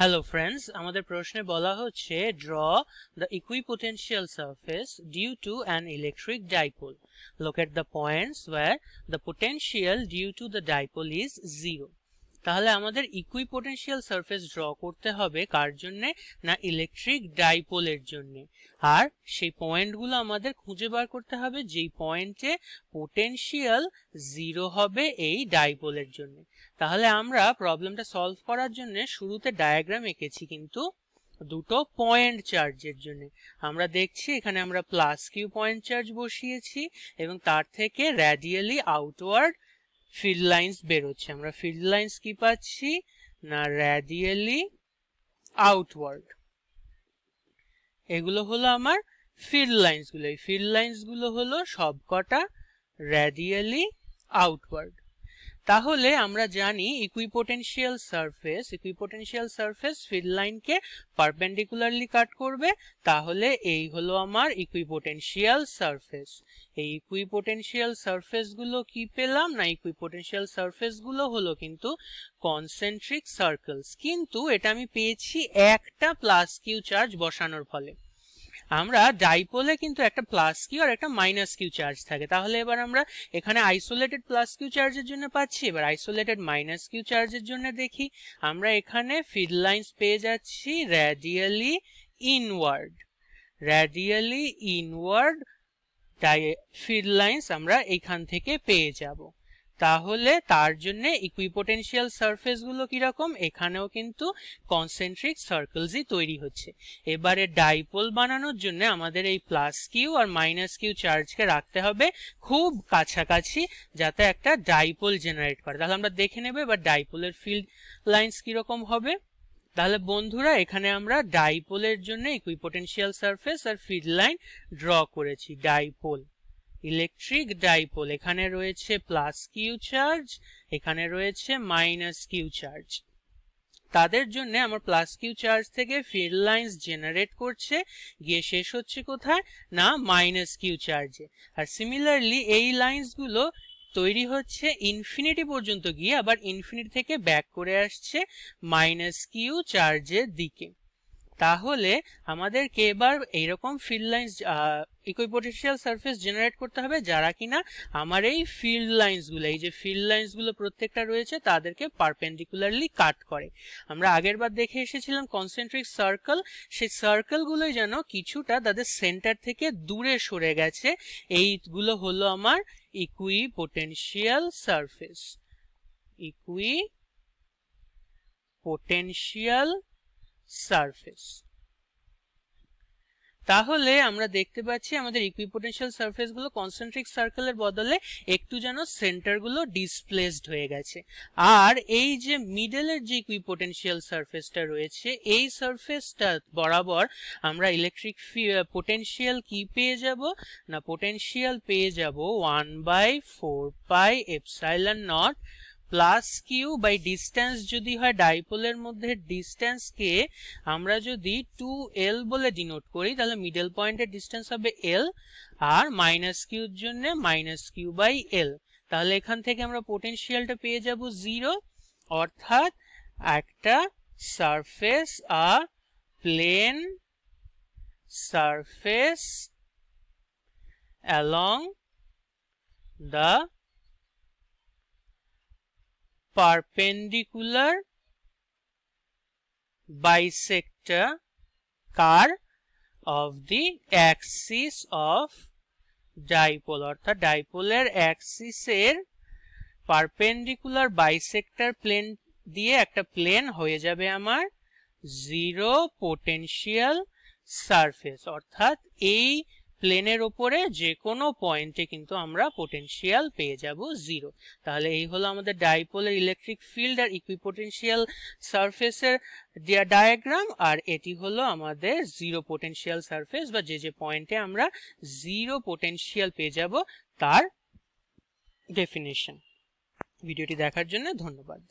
hello friends আমাদের প্রশ্নে বলা হচ্ছে draw the equipotential surface due to an electric dipole locate the points where the potential due to the dipole is zero তাহলে আমাদের equipotential surface draw করতে হবে কার জন্যে না ইলেকট্রিক ডাইপোলের জন্যে আর সেই পয়েন্টগুলো আমাদের খুঁজে বার করতে হবে যেই পয়েন্টে পোটেনশিয়াল জিরো হবে এই ডাইপোলের জন্য তাহলে আমরা প্রবলেমটা সলভ করার জন্য শুরুতে ডায়াগ্রাম এঁকেছি কিন্তু দুটো পয়েন্ট চার্জের জন্য আমরা দেখছি এখানে আমরা প্লাস কিউ পয়েন্ট চার্জ বসিয়েছি এবং তার থেকে র্যাডিয়ালি আউটওয়ার্ড ফিল্ড লাইন্স বেরোচ্ছে আমরা ফিল্ড লাইন্স কি পাচ্ছি না রেডিয়ালি আউটওয়ার্ড এগুলো হলো আমার ফিল্ড লাইন্সগুলো এই ফিল্ড লাইন্সগুলো হলো সবকটা রেডিয়ালি আউটওয়ার্ড তাহলে আমরা জানি equipotential surface equipotential surface field লাইনকে পারপেন্ডিকুলারলি কাট করবে তাহলে এই হলো আমার ইকুইপোটেনশিয়াল সারফেস এই ইকুইপোটেনশিয়াল সারফেসগুলো কি পেলাম না ইকুইপোটেনশিয়াল সারফেসগুলো হলো কিন্তু কনসেন্ট্রিক সার্কেলস কিন্তু এটা আমি পেয়েছি একটা প্লাস কিউ চার্জ বসানোর ফলে আমরা ডাইপোলে কিন্তু একটা প্লাস কিউ আর একটা মাইনাস কিউ চার্জ থাকে তাহলে এবার আমরা এখানে আইসোলেটেড প্লাস কিউ চার্জের জন্য পাচ্ছি এবার আইসোলেটেড মাইনাস কিউ চার্জের জন্য দেখি আমরা এখানে ফিড লাইন্স পেয়ে যাচ্ছি radially inward radially inward field lines আমরা এখান থেকে পেয়ে যাবো তাহলে তার জন্য ইকুইপোটেনশিয়াল সার্ফেসগুলো কীরকম এখানেও কিন্তু কনসেন্ট্রিক সার্কেলসই তৈরি হচ্ছে এবারে ডাইপোল বানানোর জন্য আমাদের এই প্লাস কিউ আর মাইনাস কিউ চার্জকে রাখতে হবে খুব কাছাকাছি যাতে একটা ডাইপোল জেনারেট করে তাহলে আমরা দেখে নেব এবার ডাইপোলের ফিল্ড লাইন্স কীরকম হবে তাহলে বন্ধুরা এখানে আমরা ডাইপোলের জন্য ইকুইপোটেনশিয়াল সারফেস আর ফিল্ড লাইন ড্র করেছি ডাইপোল ইলেকট্রিক ডাইপোল এখানে রয়েছে প্লাস কিউ চার্জ এখানে রয়েছে মাইনাস কিউ চার্জ তাদের জন্য আমার প্লাস কিউ চার্জ থেকে ফিল্ড লাইন্স জেনারেট করছে গিয়ে শেষ হচ্ছে কোথায় না মাইনাস কিউ চার্জে আর সিমিলারলি এই লাইন্সগুলো তৈরি হচ্ছে ইনফিনিটি পর্যন্ত গিয়ে আবার ইনফিনিটি থেকে ব্যাক করে আসছে মাইনাস কিউ চার্জের দিকে তাহলে আমাদেরকে এবার এইরকম field lines equipotential surface generate করতে হবে যারা কিনা আমার এই ফিল্ড লাইন্সগুলো এই যে ফিল্ড লাইন্সগুলো প্রত্যেকটা রয়েছে তাদেরকে পারপেন্ডিকুলারলি কাট করে আমরা আগের বার দেখে এসেছিলাম কনসেন্ট্রিক সার্কেল সেই সার্কেলগুলোই যেন কিছুটা তাদের সেন্টার থেকে দূরে সরে গেছে এইগুলো হলো আমার equipotential surface equipotential surface তাহলে আমরা দেখতে পাচ্ছি আমাদের ইকুইপোটেনশিয়াল সার্ফেসগুলো কনসেন্ট্রিক সার্কেলের বদলে একটু যেন সেন্টারগুলো ডিসপ্লেসড হয়ে গেছে আর এই যে মিডলের যে ইকুইপোটেনশিয়াল সারফেসটা রয়েছে এই সারফেসটা বরাবর আমরা ইলেকট্রিক পোটেনশিয়াল কি পেয়ে যাব না পোটেনশিয়াল পেয়ে যাব one by four pi epsilon naught plus Q by distance যদি হয় ডাইপোলের মধ্যে ডিস্ট্যান্সকে আমরা যদি টু এল বলে ডিনোট করি তাহলে মিডল পয়েন্টের ডিস্ট্যান্স হবে এল আর মাইনাস কিউর জন্য মাইনাস কিউ বাই এল তাহলে এখান থেকে আমরা পোটেনশিয়ালটা পেয়ে যাব জিরো অর্থাৎ একটা সারফেস আর plane surface along the perpendicular bisector curve of the axis of dipole অর্থাৎ ডাইপোলের অ্যাক্সিসের পারপেন্ডিকুলার বাইসেক্টর প্লেন দিয়ে একটা প্লেন হয়ে যাবে আমার জিরো পোটেনশিয়াল সারফেস অর্থাৎ এই প্লেনের ওপরে যে কোনো পয়েন্টে কিন্তু আমরা পোটেনশিয়াল পেয়ে যাব জিরো তাহলে এই হলো আমাদের ডাইপোলের ইলেকট্রিক ফিল্ড আর ইকুইপোটেনশিয়াল সারফেসের ডায়াগ্রাম আর এটি হলো আমাদের জিরো পোটেনশিয়াল সারফেস বা যে যে পয়েন্টে আমরা জিরো পোটেনশিয়াল পেয়ে যাব তার ডেফিনেশন ভিডিওটি দেখার জন্য ধন্যবাদ